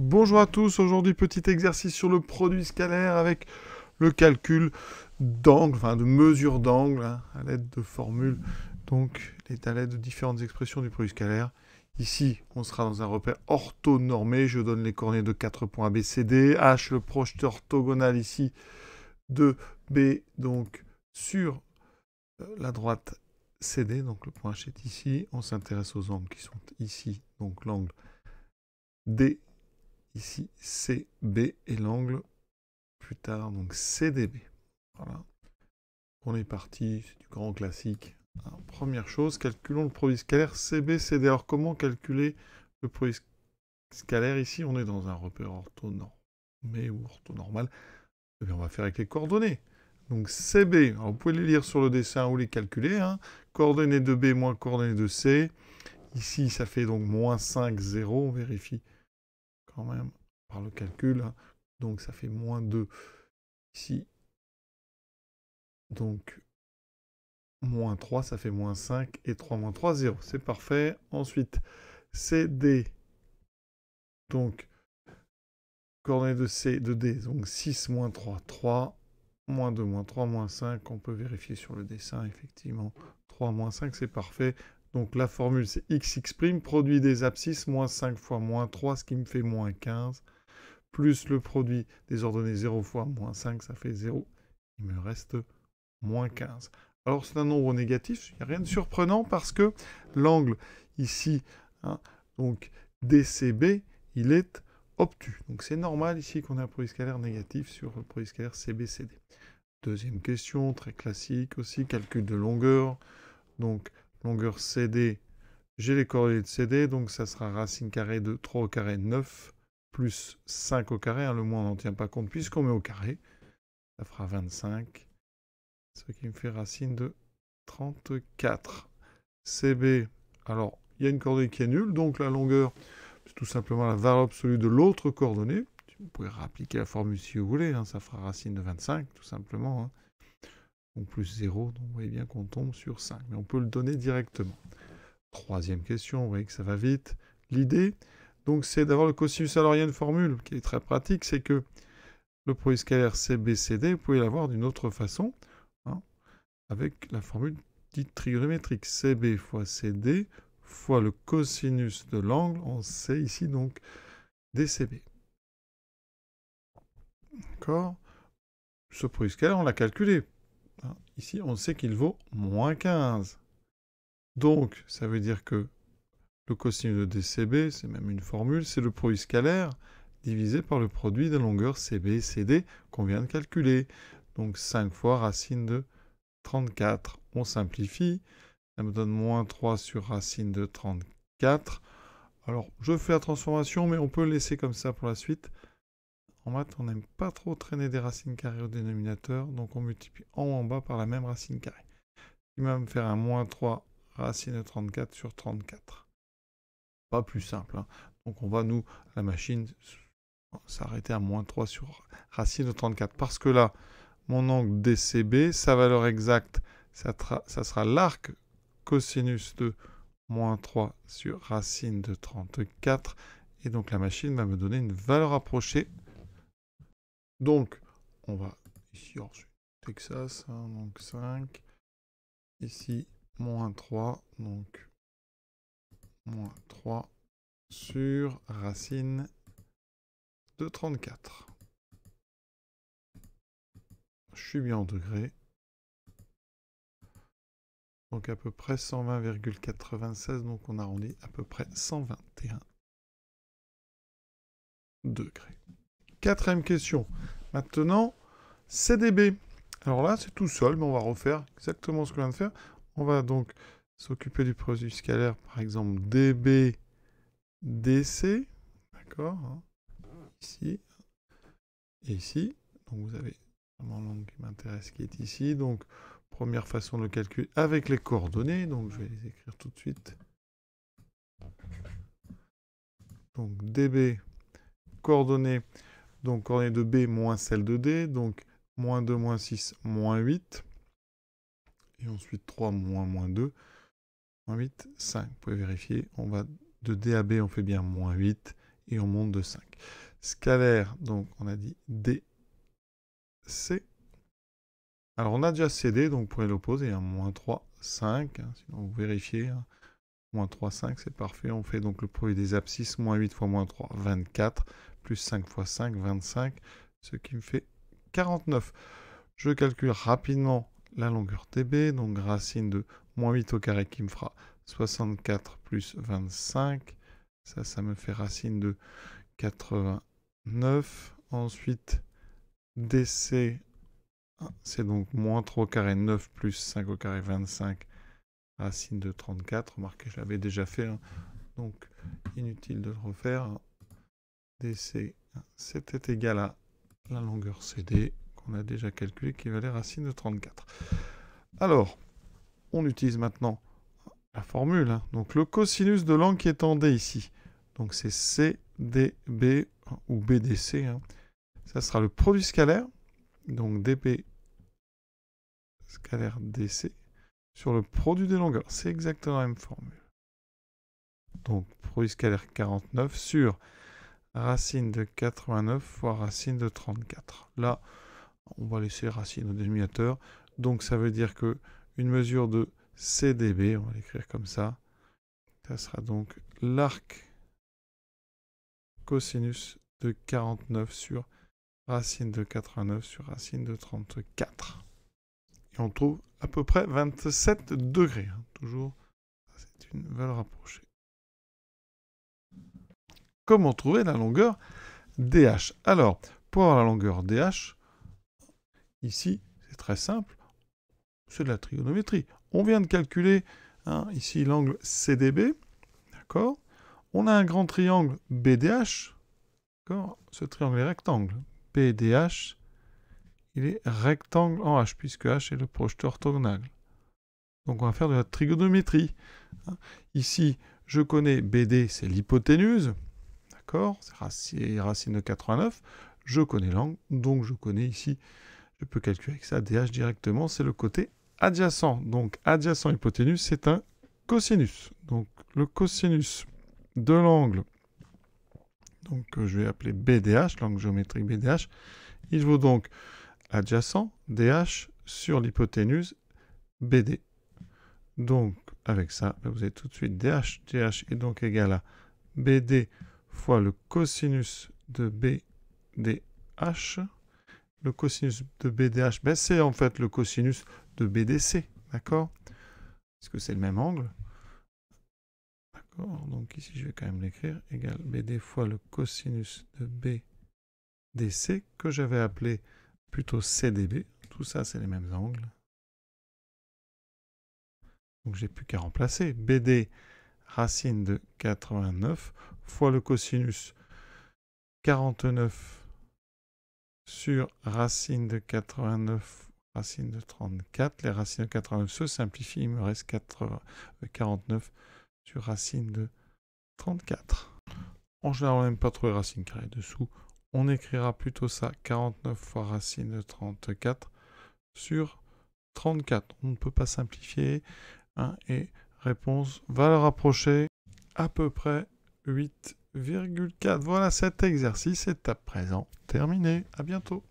Bonjour à tous, aujourd'hui petit exercice sur le produit scalaire avec le calcul d'angle, enfin de mesure d'angle, hein, à l'aide de formules, donc à l'aide de différentes expressions du produit scalaire. Ici, on sera dans un repère orthonormé, je donne les coordonnées de 4 points ABCD, H le projeteur orthogonal ici de B, donc sur euh, la droite CD, donc le point H est ici, on s'intéresse aux angles qui sont ici, donc l'angle D Ici, CB et l'angle plus tard, donc CDB. Voilà. On est parti, c'est du grand classique. première chose, calculons le produit scalaire CB, CD. Alors, comment calculer le produit scalaire Ici, on est dans un repère orthonormé ou orthonormal. Eh on va faire avec les coordonnées. Donc CB, alors vous pouvez les lire sur le dessin ou les calculer. Hein. Coordonnées de B moins coordonnées de C. Ici, ça fait donc moins 5, 0. On vérifie quand même par le calcul. Hein. Donc ça fait moins 2 ici. Donc moins 3, ça fait moins 5. Et 3 moins 3, 0. C'est parfait. Ensuite, CD. Donc coordonnées de C, de D. Donc 6 moins 3, 3. Moins 2, moins 3, moins 5. On peut vérifier sur le dessin, effectivement. 3, moins 5, c'est parfait. Donc la formule c'est xx', produit des abscisses, moins 5 fois moins 3, ce qui me fait moins 15, plus le produit des ordonnées 0 fois moins 5, ça fait 0. Il me reste moins 15. Alors c'est un nombre négatif, il n'y a rien de surprenant parce que l'angle ici, hein, donc DCB, il est obtus. Donc c'est normal ici qu'on ait un produit scalaire négatif sur le produit scalaire CBCD. Deuxième question, très classique aussi, calcul de longueur. Donc longueur CD, j'ai les coordonnées de CD, donc ça sera racine carrée de 3 au carré 9 plus 5 au carré. Hein, le moins, on n'en tient pas compte puisqu'on met au carré. Ça fera 25, ce qui me fait racine de 34. CB, alors il y a une coordonnée qui est nulle, donc la longueur, c'est tout simplement la valeur absolue de l'autre coordonnée. Vous pouvez réappliquer la formule si vous voulez, hein, ça fera racine de 25, tout simplement. Hein donc plus 0, donc vous voyez bien qu'on tombe sur 5, mais on peut le donner directement. Troisième question, vous voyez que ça va vite. L'idée, donc c'est d'avoir le cosinus alorien de formule, qui est très pratique, c'est que le produit scalaire CBCD, vous pouvez l'avoir d'une autre façon, hein, avec la formule dite trigonométrique, CB fois CD fois le cosinus de l'angle, on sait ici donc DCB. D'accord Ce produit scalaire, on l'a calculé, Hein, ici, on sait qu'il vaut moins 15. Donc, ça veut dire que le cosinus de dcb, c'est même une formule, c'est le produit scalaire divisé par le produit des longueurs cb et cd qu'on vient de calculer. Donc 5 fois racine de 34. On simplifie. Ça me donne moins 3 sur racine de 34. Alors, je fais la transformation, mais on peut laisser comme ça pour la suite. En maths, on n'aime pas trop traîner des racines carrées au dénominateur, donc on multiplie en haut en bas par la même racine carrée. Il va me faire un moins 3 racine de 34 sur 34. Pas plus simple. Hein. Donc on va, nous, la machine, s'arrêter à moins 3 sur racine de 34. Parce que là, mon angle DCB, sa valeur exacte, ça, ça sera l'arc cosinus de moins 3 sur racine de 34. Et donc la machine va me donner une valeur approchée donc, on va ici ensuite Texas, hein, donc 5. Ici, moins 3, donc moins 3 sur racine de 34. Je suis bien en degrés. Donc à peu près 120,96, donc on arrondit à peu près 121 degrés. Quatrième question. Maintenant, CDB. Alors là, c'est tout seul, mais on va refaire exactement ce qu'on vient de faire. On va donc s'occuper du produit scalaire, par exemple DB, DC. D'accord hein. Ici. Et ici. Donc vous avez vraiment l'angle qui m'intéresse qui est ici. Donc, première façon de calculer avec les coordonnées. Donc je vais les écrire tout de suite. Donc DB, coordonnées. Donc coordonnée de B moins celle de D, donc moins 2, moins 6, moins 8. Et ensuite 3, moins moins 2, moins 8, 5. Vous pouvez vérifier, on va de D à B, on fait bien moins 8 et on monte de 5. Scalaire, donc on a dit D, C. Alors on a déjà CD, donc vous pouvez l'opposer hein. moins 3, 5. si sinon vous vérifiez, hein. moins 3, 5, c'est parfait. On fait donc le produit des abscisses, moins 8 fois moins 3, 24, plus 5 fois 5, 25, ce qui me fait 49. Je calcule rapidement la longueur TB, donc racine de moins 8 au carré qui me fera 64 plus 25. Ça, ça me fait racine de 89. Ensuite, DC, c'est donc moins 3 au carré 9 plus 5 au carré 25, racine de 34. Remarquez, je l'avais déjà fait, hein. donc inutile de le refaire. DC, c'était égal à la longueur CD qu'on a déjà calculée qui valait racine de 34. Alors, on utilise maintenant la formule. Hein. Donc le cosinus de l'angle qui est en D ici. Donc c'est CDB ou BDC. Hein. Ça sera le produit scalaire. Donc DP scalaire DC sur le produit des longueurs. C'est exactement la même formule. Donc produit scalaire 49 sur racine de 89 fois racine de 34. Là, on va laisser racine au dénominateur. Donc ça veut dire que une mesure de CDB, on va l'écrire comme ça, ça sera donc l'arc cosinus de 49 sur racine de 89 sur racine de 34. Et on trouve à peu près 27 degrés. Hein, toujours, c'est une valeur approchée comment trouver la longueur DH Alors, pour avoir la longueur DH, ici, c'est très simple, c'est de la trigonométrie. On vient de calculer hein, ici l'angle CDB, d'accord On a un grand triangle BDH, d'accord Ce triangle est rectangle. BDH, il est rectangle en H, puisque H est le projet orthogonal. Donc on va faire de la trigonométrie. Hein. Ici, je connais BD, c'est l'hypoténuse c'est racine de 89, je connais l'angle, donc je connais ici, je peux calculer avec ça DH directement, c'est le côté adjacent. Donc adjacent hypoténuse, c'est un cosinus. Donc le cosinus de l'angle, donc que je vais appeler BDH, l'angle géométrique BDH, il vaut donc adjacent DH sur l'hypoténuse BD. Donc avec ça, ben, vous avez tout de suite DH, DH est donc égal à BD fois le cosinus de BDH. Le cosinus de BDH, ben c'est en fait le cosinus de BDC, d'accord Parce que c'est le même angle. D'accord, donc ici je vais quand même l'écrire, égal BD fois le cosinus de BDC, que j'avais appelé plutôt CDB. Tout ça, c'est les mêmes angles. Donc j'ai plus qu'à remplacer. BD, racine de 89 fois le cosinus 49 sur racine de 89 racine de 34. Les racines de 89 se simplifient, il me reste 49 euh, sur racine de 34. En général, on n'aime pas les racines carrées dessous. On écrira plutôt ça 49 fois racine de 34 sur 34. On ne peut pas simplifier. Hein, et Réponse, va le rapprocher à peu près 8,4. Voilà, cet exercice est à présent terminé. À bientôt.